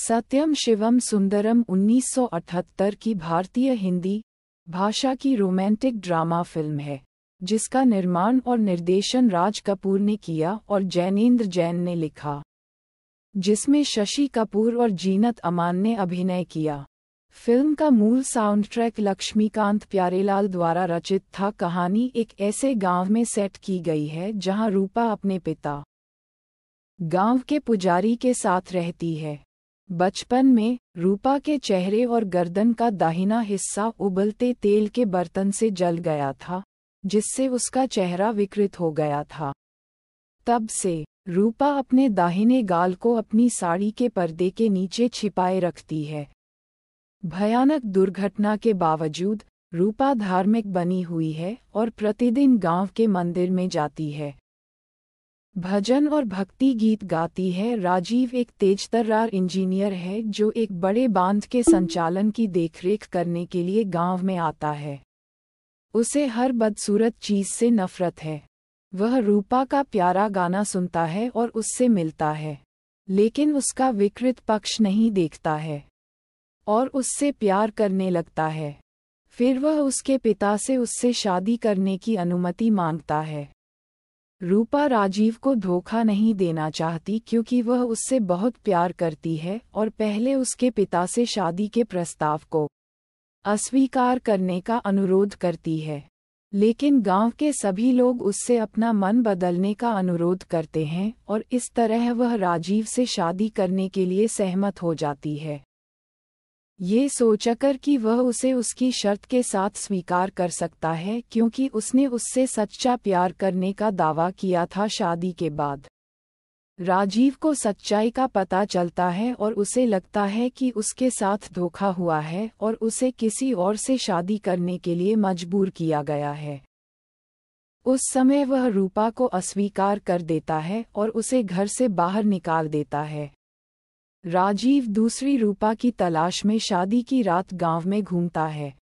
सत्यम शिवम सुंदरम 1978 की भारतीय हिंदी भाषा की रोमांटिक ड्रामा फिल्म है जिसका निर्माण और निर्देशन राज कपूर ने किया और जैनेन्द्र जैन ने लिखा जिसमें शशि कपूर और जीनत अमान ने अभिनय किया फिल्म का मूल साउंडट्रैक लक्ष्मीकांत प्यारेलाल द्वारा रचित था कहानी एक ऐसे गांव में सेट की गई है जहां रूपा अपने पिता गांव के पुजारी के साथ रहती है बचपन में रूपा के चेहरे और गर्दन का दाहिना हिस्सा उबलते तेल के बर्तन से जल गया था जिससे उसका चेहरा विकृत हो गया था तब से रूपा अपने दाहिने गाल को अपनी साड़ी के पर्दे के नीचे छिपाए रखती है भयानक दुर्घटना के बावजूद रूपा धार्मिक बनी हुई है और प्रतिदिन गांव के मंदिर में जाती है भजन और भक्ति गीत गाती है राजीव एक तेज तर्रार इंजीनियर है जो एक बड़े बांध के संचालन की देखरेख करने के लिए गांव में आता है उसे हर बदसूरत चीज से नफरत है वह रूपा का प्यारा गाना सुनता है और उससे मिलता है लेकिन उसका विकृत पक्ष नहीं देखता है और उससे प्यार करने लगता है फिर वह उसके पिता से उससे शादी करने की अनुमति मांगता है रूपा राजीव को धोखा नहीं देना चाहती क्योंकि वह उससे बहुत प्यार करती है और पहले उसके पिता से शादी के प्रस्ताव को अस्वीकार करने का अनुरोध करती है लेकिन गांव के सभी लोग उससे अपना मन बदलने का अनुरोध करते हैं और इस तरह वह राजीव से शादी करने के लिए सहमत हो जाती है ये सोचकर कि वह उसे उसकी शर्त के साथ स्वीकार कर सकता है क्योंकि उसने उससे सच्चा प्यार करने का दावा किया था शादी के बाद राजीव को सच्चाई का पता चलता है और उसे लगता है कि उसके साथ धोखा हुआ है और उसे किसी और से शादी करने के लिए मजबूर किया गया है उस समय वह रूपा को अस्वीकार कर देता है और उसे घर से बाहर निकाल देता है राजीव दूसरी रूपा की तलाश में शादी की रात गांव में घूमता है